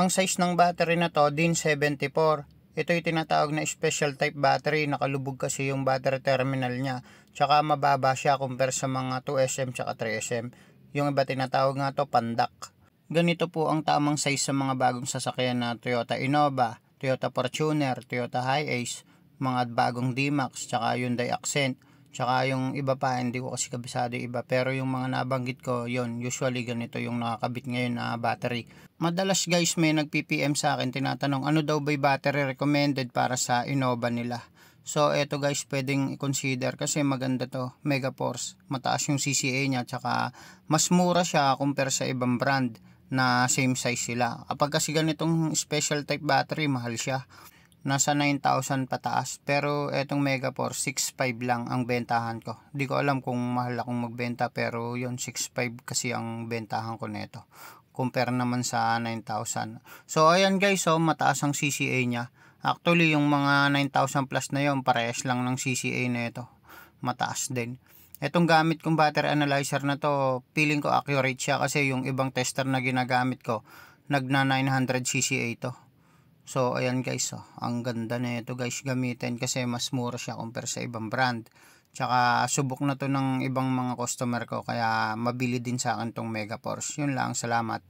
Ang size ng battery na to, din 74. Ito yung tinatawag na special type battery. Nakalubog kasi yung battery terminal niya. Tsaka mababa siya compare sa mga 2SM tsaka 3SM. Yung iba tinatawag nga to pandak. Ganito po ang tamang size sa mga bagong sasakyan na Toyota Innova, Toyota Fortuner, Toyota Hiace, mga bagong D-Max, tsaka Hyundai Accent Tsaka yung iba pa, hindi ko kasi kabisado yung iba. Pero yung mga nabanggit ko, yon usually ganito yung nakakabit ngayon na battery. Madalas guys may nag-PPM sa akin, tinatanong ano daw ba battery recommended para sa Innova nila. So eto guys, pwedeng i-consider kasi maganda to, Megaforce. Mataas yung CCA niya, tsaka mas mura siya compare sa ibang brand na same size sila. Kapag kasi ganitong special type battery, mahal siya nasa 9,000 pataas. Pero etong Megaforce, 6,500 lang ang bentahan ko. Hindi ko alam kung mahal akong magbenta pero yon 6,5 kasi ang bentahan ko nito. Compare naman sa 9,000. So ayan guys, so oh, mataas ang CCA niya. Actually yung mga 9,000 plus na yon parehas lang ng CCA nito. Mataas din. etong gamit kong battery analyzer na to, feeling ko accurate siya kasi yung ibang tester na ginagamit ko, nagna 900 CCA to. So, ayan guys, oh, ang ganda na ito guys gamitin kasi mas mura siya compare sa ibang brand. Tsaka subok na to ng ibang mga customer ko kaya mabili din sa akin tong Mega Force. Yun lang, salamat.